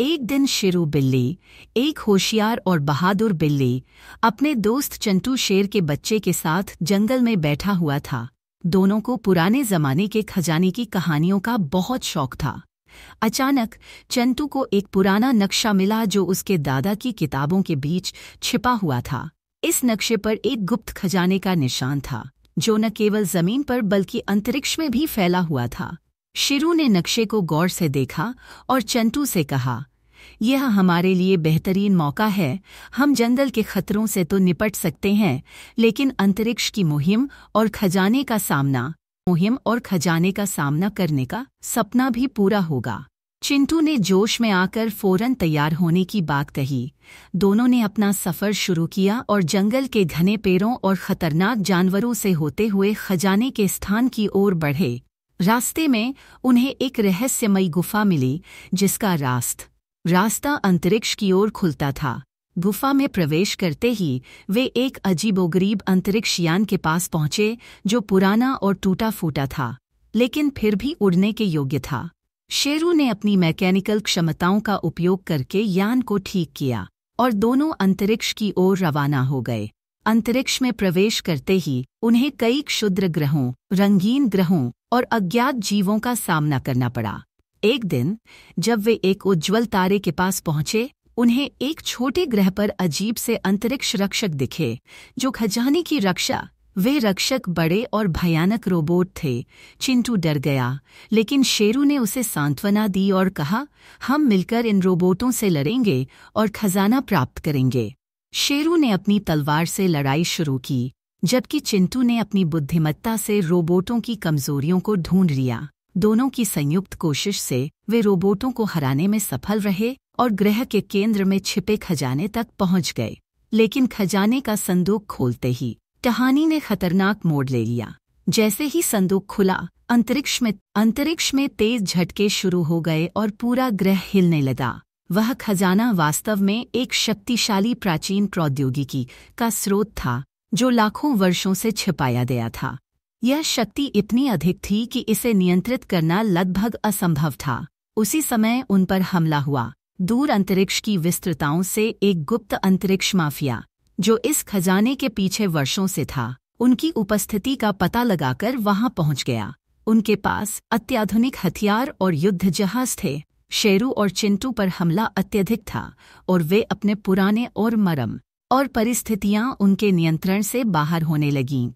एक दिन शिरू बिल्ली एक होशियार और बहादुर बिल्ली अपने दोस्त चंटू शेर के बच्चे के साथ जंगल में बैठा हुआ था दोनों को पुराने जमाने के खजाने की कहानियों का बहुत शौक था अचानक चंटू को एक पुराना नक्शा मिला जो उसके दादा की किताबों के बीच छिपा हुआ था इस नक्शे पर एक गुप्त खजाने का निशान था जो न केवल जमीन पर बल्कि अंतरिक्ष में भी फैला हुआ था शिरू ने नक्शे को गौर से देखा और चंटू से कहा यह हमारे लिए बेहतरीन मौका है हम जंगल के खतरों से तो निपट सकते हैं लेकिन अंतरिक्ष की मुहिम और खजाने का सामना मुहिम और खजाने का सामना करने का सपना भी पूरा होगा चिंटू ने जोश में आकर फौरन तैयार होने की बात कही दोनों ने अपना सफर शुरू किया और जंगल के घने पेड़ों और खतरनाक जानवरों से होते हुए खजाने के स्थान की ओर बढ़े रास्ते में उन्हें एक रहस्यमयी गुफा मिली जिसका रास्त रास्ता अंतरिक्ष की ओर खुलता था गुफा में प्रवेश करते ही वे एक अजीबोगरीब अंतरिक्ष यान के पास पहुंचे जो पुराना और टूटा फूटा था लेकिन फिर भी उड़ने के योग्य था शेरू ने अपनी मैकेनिकल क्षमताओं का उपयोग करके यान को ठीक किया और दोनों अंतरिक्ष की ओर रवाना हो गए अंतरिक्ष में प्रवेश करते ही उन्हें कई क्षुद्र ग्रहों रंगीन ग्रहों और अज्ञात जीवों का सामना करना पड़ा एक दिन जब वे एक उज्ज्वल तारे के पास पहुंचे उन्हें एक छोटे ग्रह पर अजीब से अंतरिक्ष रक्षक दिखे जो खजाने की रक्षा वे रक्षक बड़े और भयानक रोबोट थे चिंटू डर गया लेकिन शेरू ने उसे सांत्वना दी और कहा हम मिलकर इन रोबोटों से लड़ेंगे और खजाना प्राप्त करेंगे शेरू ने अपनी तलवार से लड़ाई शुरू की जबकि चिंटू ने अपनी बुद्धिमत्ता से रोबोटों की कमजोरियों को ढूंढ लिया दोनों की संयुक्त कोशिश से वे रोबोटों को हराने में सफल रहे और ग्रह के केंद्र में छिपे खजाने तक पहुंच गए लेकिन खजाने का संदूक खोलते ही टहानी ने खतरनाक मोड़ ले लिया जैसे ही संदूक खुला अंतरिक्ष में अंतरिक्ष में तेज झटके शुरू हो गए और पूरा ग्रह हिलने लगा वह खजाना वास्तव में एक शक्तिशाली प्राचीन प्रौद्योगिकी का स्रोत था जो लाखों वर्षों से छिपाया गया था यह शक्ति इतनी अधिक थी कि इसे नियंत्रित करना लगभग असंभव था उसी समय उन पर हमला हुआ दूर अंतरिक्ष की विस्तृताओं से एक गुप्त अंतरिक्ष माफिया जो इस खजाने के पीछे वर्षों से था उनकी उपस्थिति का पता लगाकर वहां पहुंच गया उनके पास अत्याधुनिक हथियार और युद्ध जहाज थे शेरू और चिंटू पर हमला अत्यधिक था और वे अपने पुराने और मरम और परिस्थितियां उनके नियंत्रण से बाहर होने लगीं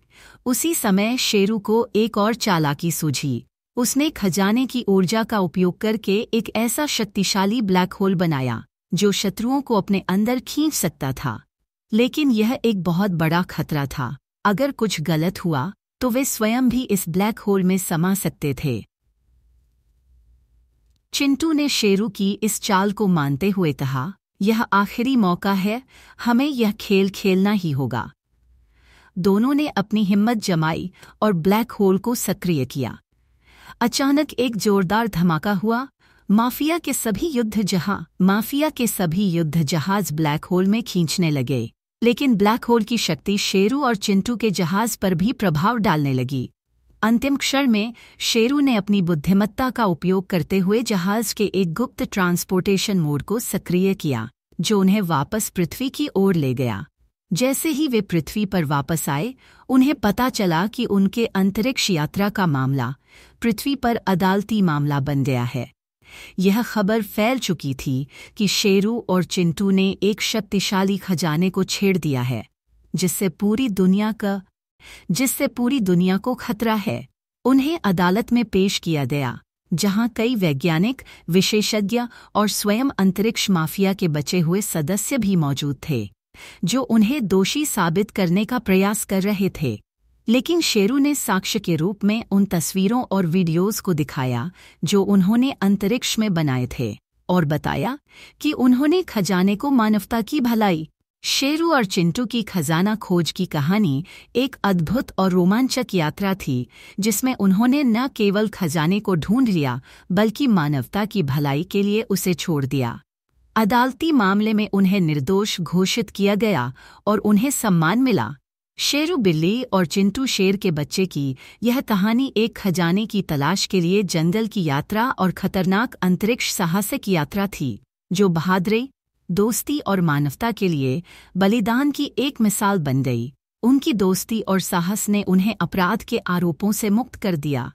उसी समय शेरू को एक और चालाकी सूझी उसने खजाने की ऊर्जा का उपयोग करके एक ऐसा शक्तिशाली ब्लैक होल बनाया जो शत्रुओं को अपने अंदर खींच सकता था लेकिन यह एक बहुत बड़ा खतरा था अगर कुछ गलत हुआ तो वे स्वयं भी इस ब्लैक होल में समा सकते थे चिंटू ने शेरू की इस चाल को मानते हुए कहा यह आखिरी मौका है हमें यह खेल खेलना ही होगा दोनों ने अपनी हिम्मत जमाई और ब्लैक होल को सक्रिय किया अचानक एक जोरदार धमाका हुआ माफिया के सभी युद्ध जहाज माफिया के सभी युद्ध जहाज ब्लैक होल में खींचने लगे लेकिन ब्लैक होल की शक्ति शेरू और चिंटू के जहाज पर भी प्रभाव डालने लगी अंतिम क्षण में शेरू ने अपनी बुद्धिमत्ता का उपयोग करते हुए जहाज के एक गुप्त ट्रांसपोर्टेशन मोड को सक्रिय किया जो उन्हें वापस पृथ्वी की ओर ले गया जैसे ही वे पृथ्वी पर वापस आए उन्हें पता चला कि उनके अंतरिक्ष यात्रा का मामला पृथ्वी पर अदालती मामला बन गया है यह खबर फैल चुकी थी कि शेरू और चिंटू ने एक शक्तिशाली खजाने को छेड़ दिया है जिससे पूरी दुनिया का जिससे पूरी दुनिया को खतरा है उन्हें अदालत में पेश किया गया जहां कई वैज्ञानिक विशेषज्ञ और स्वयं अंतरिक्ष माफिया के बचे हुए सदस्य भी मौजूद थे जो उन्हें दोषी साबित करने का प्रयास कर रहे थे लेकिन शेरू ने साक्ष्य के रूप में उन तस्वीरों और वीडियोस को दिखाया जो उन्होंने अंतरिक्ष में बनाए थे और बताया कि उन्होंने खजाने को मानवता की भलाई शेरू और चिंटू की खजाना खोज की कहानी एक अद्भुत और रोमांचक यात्रा थी जिसमें उन्होंने न केवल खजाने को ढूंढ लिया बल्कि मानवता की भलाई के लिए उसे छोड़ दिया अदालती मामले में उन्हें निर्दोष घोषित किया गया और उन्हें सम्मान मिला शेरू बिल्ली और चिंटू शेर के बच्चे की यह कहानी एक खजाने की तलाश के लिए जंगल की यात्रा और खतरनाक अंतरिक्ष साहसिक यात्रा थी जो बहादरे दोस्ती और मानवता के लिए बलिदान की एक मिसाल बन गई उनकी दोस्ती और साहस ने उन्हें अपराध के आरोपों से मुक्त कर दिया